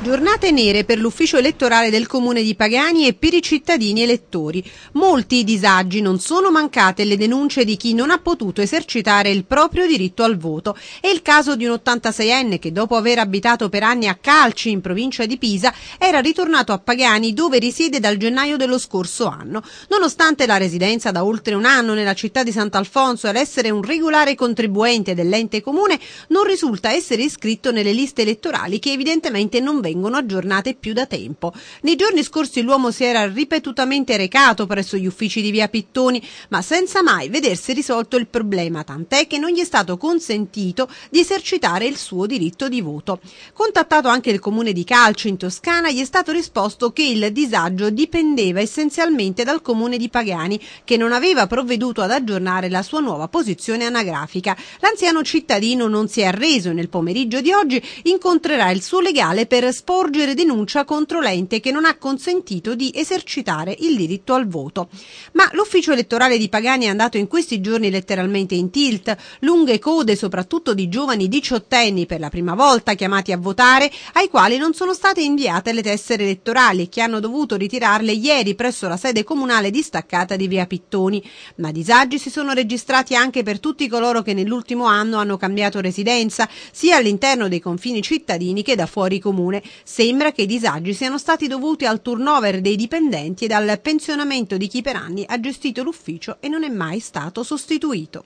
Giornate nere per l'ufficio elettorale del comune di Pagani e per i cittadini elettori. Molti disagi non sono mancate le denunce di chi non ha potuto esercitare il proprio diritto al voto. È il caso di un 86enne che dopo aver abitato per anni a Calci in provincia di Pisa era ritornato a Pagani dove risiede dal gennaio dello scorso anno. Nonostante la residenza da oltre un anno nella città di Sant'Alfonso ed essere un regolare contribuente dell'ente comune non risulta essere iscritto nelle liste elettorali che evidentemente non vengono vengono aggiornate più da tempo. Nei giorni scorsi l'uomo si era ripetutamente recato presso gli uffici di via Pittoni, ma senza mai vedersi risolto il problema, tant'è che non gli è stato consentito di esercitare il suo diritto di voto. Contattato anche il comune di Calcio in Toscana, gli è stato risposto che il disagio dipendeva essenzialmente dal comune di Pagani, che non aveva provveduto ad aggiornare la sua nuova posizione anagrafica. L'anziano cittadino non si è arreso e nel pomeriggio di oggi incontrerà il suo legale per sporgere denuncia contro l'ente che non ha consentito di esercitare il diritto al voto. Ma l'ufficio elettorale di Pagani è andato in questi giorni letteralmente in tilt, lunghe code soprattutto di giovani diciottenni per la prima volta chiamati a votare, ai quali non sono state inviate le tessere elettorali che hanno dovuto ritirarle ieri presso la sede comunale distaccata di Via Pittoni. Ma disagi si sono registrati anche per tutti coloro che nell'ultimo anno hanno cambiato residenza, sia all'interno dei confini cittadini che da fuori comune. Sembra che i disagi siano stati dovuti al turnover dei dipendenti e al pensionamento di chi per anni ha gestito l'ufficio e non è mai stato sostituito.